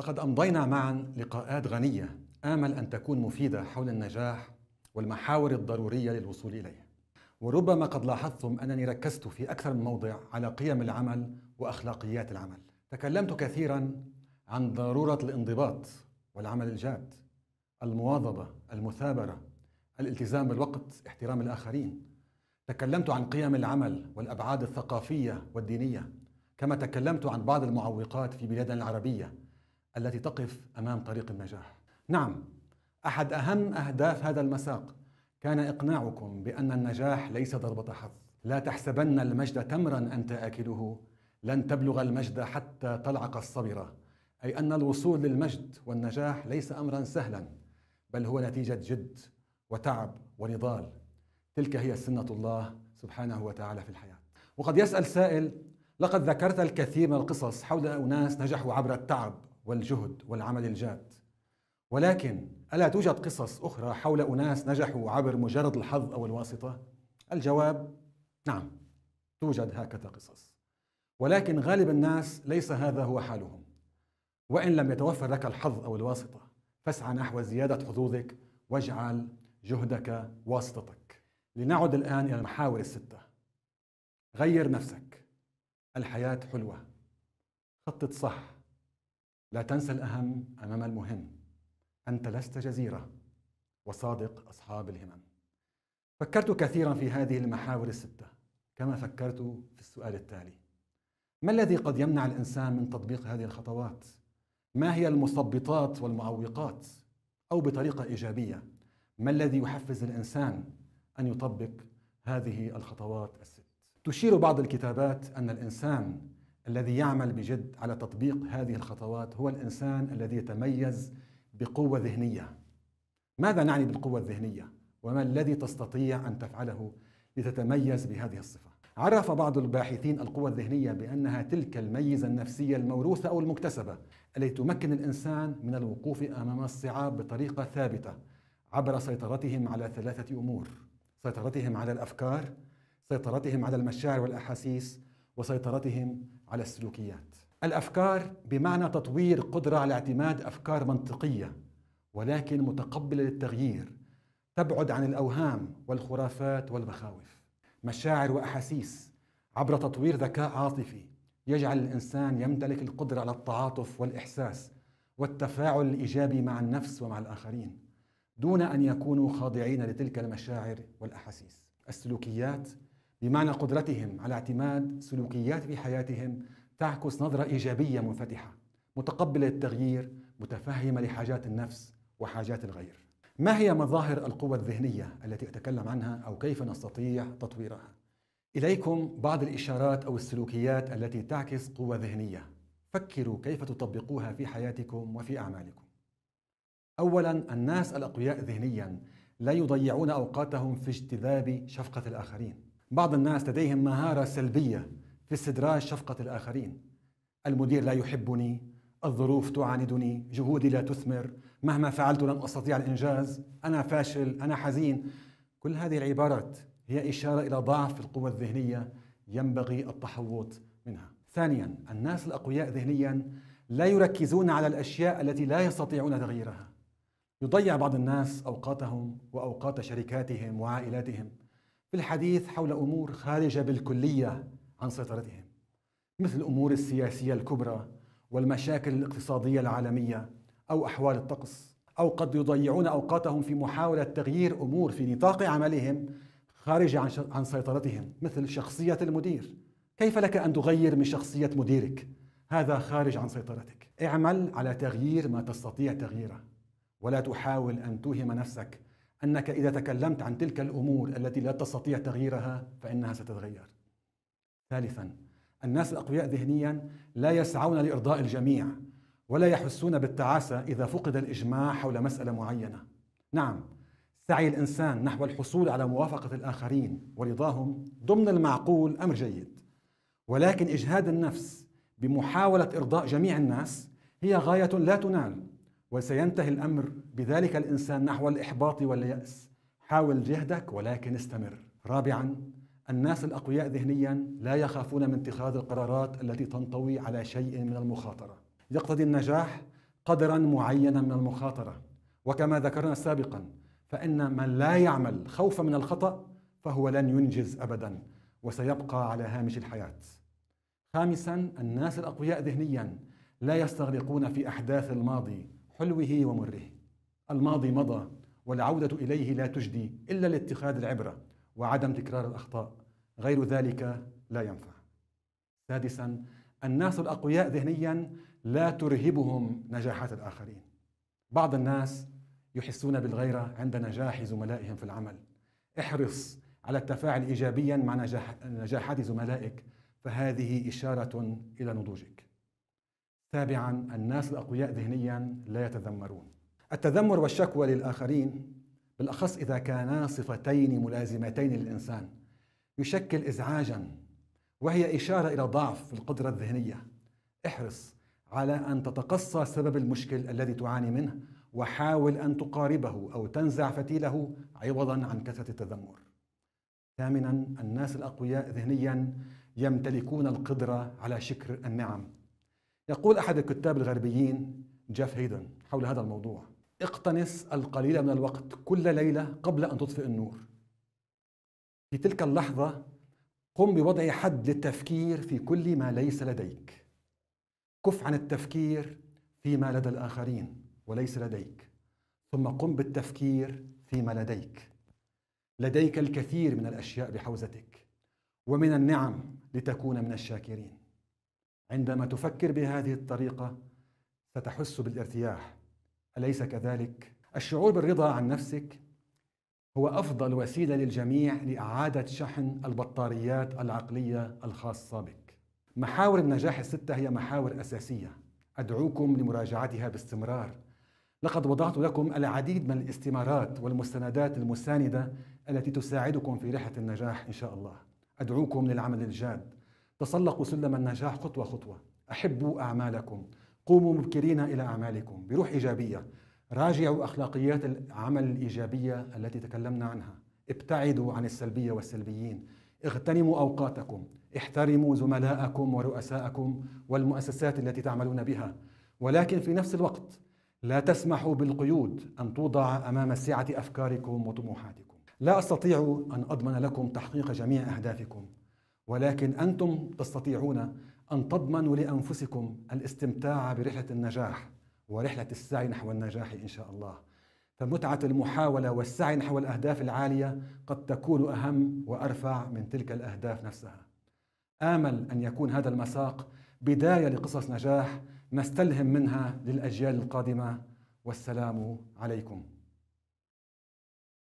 لقد أمضينا معا لقاءات غنية آمل أن تكون مفيدة حول النجاح والمحاور الضرورية للوصول إليه وربما قد لاحظتم أنني ركزت في أكثر من موضع على قيم العمل وأخلاقيات العمل تكلمت كثيرا عن ضرورة الانضباط والعمل الجاد المواظبة المثابرة الالتزام بالوقت احترام الآخرين تكلمت عن قيم العمل والأبعاد الثقافية والدينية كما تكلمت عن بعض المعوقات في بلادنا العربية التي تقف امام طريق النجاح. نعم، احد اهم اهداف هذا المساق كان اقناعكم بان النجاح ليس ضربه حظ. لا تحسبن المجد تمرا انت اكله، لن تبلغ المجد حتى تلعق الصبره. اي ان الوصول للمجد والنجاح ليس امرا سهلا، بل هو نتيجه جد وتعب ونضال. تلك هي سنه الله سبحانه وتعالى في الحياه. وقد يسال سائل: لقد ذكرت الكثير من القصص حول اناس نجحوا عبر التعب والجهد والعمل الجاد ولكن ألا توجد قصص أخرى حول أناس نجحوا عبر مجرد الحظ أو الواسطة؟ الجواب نعم توجد هكذا قصص ولكن غالب الناس ليس هذا هو حالهم وإن لم يتوفر لك الحظ أو الواسطة فاسعى نحو زيادة حظوظك واجعل جهدك واسطتك لنعد الآن إلى المحاور الستة غير نفسك الحياة حلوة خطط صح لا تنسى الأهم أمام المهم أنت لست جزيرة وصادق أصحاب الهمم فكرت كثيرا في هذه المحاور الستة كما فكرت في السؤال التالي ما الذي قد يمنع الإنسان من تطبيق هذه الخطوات؟ ما هي المثبطات والمعوقات؟ أو بطريقة إيجابية ما الذي يحفز الإنسان أن يطبق هذه الخطوات الست؟ تشير بعض الكتابات أن الإنسان الذي يعمل بجد على تطبيق هذه الخطوات هو الانسان الذي يتميز بقوه ذهنيه. ماذا نعني بالقوه الذهنيه؟ وما الذي تستطيع ان تفعله لتتميز بهذه الصفه؟ عرف بعض الباحثين القوة الذهنية بأنها تلك الميزة النفسية الموروثة أو المكتسبة التي تمكن الإنسان من الوقوف أمام الصعاب بطريقة ثابتة عبر سيطرتهم على ثلاثة أمور سيطرتهم على الأفكار سيطرتهم على المشاعر والأحاسيس وسيطرتهم على السلوكيات الافكار بمعنى تطوير قدره على اعتماد افكار منطقيه ولكن متقبله للتغيير تبعد عن الاوهام والخرافات والمخاوف مشاعر واحاسيس عبر تطوير ذكاء عاطفي يجعل الانسان يمتلك القدره على التعاطف والاحساس والتفاعل الايجابي مع النفس ومع الاخرين دون ان يكونوا خاضعين لتلك المشاعر والاحاسيس السلوكيات بمعنى قدرتهم على اعتماد سلوكيات في حياتهم تعكس نظرة إيجابية منفتحة متقبلة للتغيير متفهمة لحاجات النفس وحاجات الغير ما هي مظاهر القوة الذهنية التي أتكلم عنها أو كيف نستطيع تطويرها؟ إليكم بعض الإشارات أو السلوكيات التي تعكس قوة ذهنية فكروا كيف تطبقوها في حياتكم وفي أعمالكم أولا الناس الأقوياء ذهنيا لا يضيعون أوقاتهم في اجتذاب شفقة الآخرين بعض الناس لديهم مهارة سلبية في استدراج شفقة الآخرين المدير لا يحبني الظروف تعاندني جهودي لا تثمر مهما فعلت لن أستطيع الإنجاز أنا فاشل أنا حزين كل هذه العبارات هي إشارة إلى ضعف القوة الذهنية ينبغي التحوط منها ثانيا الناس الأقوياء ذهنيا لا يركزون على الأشياء التي لا يستطيعون تغييرها يضيع بعض الناس أوقاتهم وأوقات شركاتهم وعائلاتهم في الحديث حول أمور خارجة بالكلية عن سيطرتهم مثل الأمور السياسية الكبرى والمشاكل الاقتصادية العالمية أو أحوال الطقس أو قد يضيعون أوقاتهم في محاولة تغيير أمور في نطاق عملهم خارجة عن, عن سيطرتهم مثل شخصية المدير كيف لك أن تغير من شخصية مديرك؟ هذا خارج عن سيطرتك اعمل على تغيير ما تستطيع تغييره ولا تحاول أن توهم نفسك انك اذا تكلمت عن تلك الامور التي لا تستطيع تغييرها فانها ستتغير. ثالثا الناس الاقوياء ذهنيا لا يسعون لارضاء الجميع ولا يحسون بالتعاسه اذا فقد الاجماع حول مساله معينه. نعم سعي الانسان نحو الحصول على موافقه الاخرين ورضاهم ضمن المعقول امر جيد. ولكن اجهاد النفس بمحاوله ارضاء جميع الناس هي غايه لا تنال وسينتهي الامر بذلك الانسان نحو الاحباط والياس حاول جهدك ولكن استمر رابعا الناس الاقوياء ذهنيا لا يخافون من اتخاذ القرارات التي تنطوي على شيء من المخاطره يقتضي النجاح قدرا معينا من المخاطره وكما ذكرنا سابقا فان من لا يعمل خوفا من الخطا فهو لن ينجز ابدا وسيبقى على هامش الحياه خامسا الناس الاقوياء ذهنيا لا يستغرقون في احداث الماضي حلوه ومره الماضي مضى والعودة إليه لا تجدي إلا لاتخاذ العبرة وعدم تكرار الأخطاء غير ذلك لا ينفع سادسا الناس الأقوياء ذهنيا لا ترهبهم نجاحات الآخرين بعض الناس يحسون بالغيرة عند نجاح زملائهم في العمل احرص على التفاعل إيجابيا مع نجاح نجاحات زملائك فهذه إشارة إلى نضوجك تابعا الناس الأقوياء ذهنيا لا يتذمرون التذمر والشكوى للآخرين بالأخص إذا كانا صفتين ملازمتين للإنسان يشكل إزعاجا وهي إشارة إلى ضعف في القدرة الذهنية احرص على أن تتقصى سبب المشكل الذي تعاني منه وحاول أن تقاربه أو تنزع فتيله عوضا عن كثرة التذمر ثامنا الناس الأقوياء ذهنيا يمتلكون القدرة على شكر النعم يقول أحد الكتاب الغربيين جاف هيدن حول هذا الموضوع اقتنص القليل من الوقت كل ليلة قبل أن تطفئ النور في تلك اللحظة قم بوضع حد للتفكير في كل ما ليس لديك كف عن التفكير فيما لدى الآخرين وليس لديك ثم قم بالتفكير فيما لديك لديك الكثير من الأشياء بحوزتك ومن النعم لتكون من الشاكرين عندما تفكر بهذه الطريقه ستحس بالارتياح اليس كذلك الشعور بالرضا عن نفسك هو افضل وسيله للجميع لاعاده شحن البطاريات العقليه الخاصه بك محاور النجاح السته هي محاور اساسيه ادعوكم لمراجعتها باستمرار لقد وضعت لكم العديد من الاستمارات والمستندات المسانده التي تساعدكم في رحله النجاح ان شاء الله ادعوكم للعمل الجاد تسلقوا سلم النجاح خطوة خطوة أحبوا أعمالكم قوموا مبكرين إلى أعمالكم بروح إيجابية راجعوا أخلاقيات العمل الإيجابية التي تكلمنا عنها ابتعدوا عن السلبية والسلبيين اغتنموا أوقاتكم احترموا زملائكم ورؤساءكم والمؤسسات التي تعملون بها ولكن في نفس الوقت لا تسمحوا بالقيود أن توضع أمام سعة أفكاركم وطموحاتكم لا أستطيع أن أضمن لكم تحقيق جميع أهدافكم ولكن انتم تستطيعون ان تضمنوا لانفسكم الاستمتاع برحله النجاح ورحله السعي نحو النجاح ان شاء الله فمتعه المحاوله والسعي نحو الاهداف العاليه قد تكون اهم وارفع من تلك الاهداف نفسها امل ان يكون هذا المساق بدايه لقصص نجاح نستلهم منها للاجيال القادمه والسلام عليكم